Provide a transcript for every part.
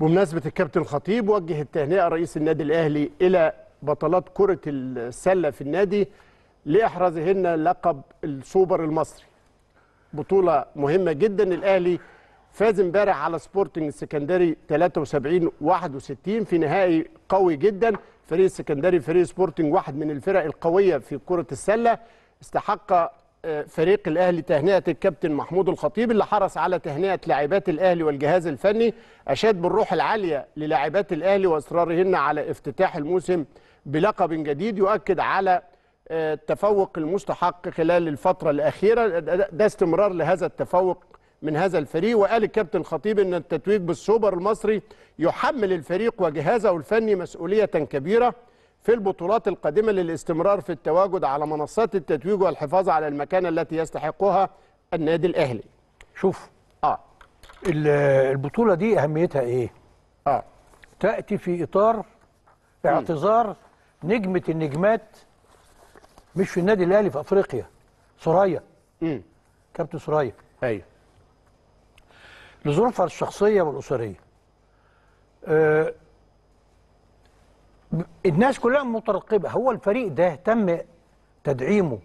بمناسبة الكابتن الخطيب وجه التهنئة رئيس النادي الأهلي إلى بطلات كرة السلة في النادي لإحرازهن لقب السوبر المصري بطولة مهمة جدا الأهلي فاز امبارح على سبورتنج السكندري 73 61 في نهائي قوي جدا فريق السكندري فريق سبورتنج واحد من الفرق القوية في كرة السلة استحق فريق الاهلي تهنئه الكابتن محمود الخطيب اللي حرص على تهنئه لاعبات الاهلي والجهاز الفني اشاد بالروح العاليه للاعبات الاهلي واصرارهن على افتتاح الموسم بلقب جديد يؤكد على آه، التفوق المستحق خلال الفتره الاخيره ده استمرار لهذا التفوق من هذا الفريق وقال الكابتن الخطيب ان التتويج بالسوبر المصري يحمل الفريق وجهازه الفني مسؤوليه كبيره في البطولات القادمة للاستمرار في التواجد على منصات التتويج والحفاظ على المكانة التي يستحقها النادي الأهلي شوف آه. البطولة دي أهميتها إيه؟ آه. تأتي في إطار اعتذار نجمة النجمات مش في النادي الأهلي في أفريقيا سرايا كابتن سرايا أيوه لظروفها الشخصية والأسرية آه، الناس كلها مترقبه هو الفريق ده تم تدعيمه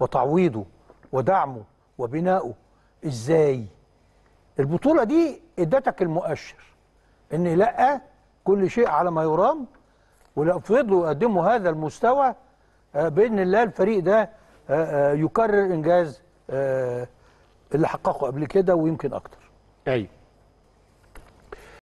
وتعويضه ودعمه وبناؤه ازاي البطوله دي ادتك المؤشر ان لا كل شيء على ما يرام ولو فضلوا يقدموا هذا المستوى آه، باذن الله الفريق ده آه، آه، يكرر انجاز اللي حققه قبل كده ويمكن اكتر ايوه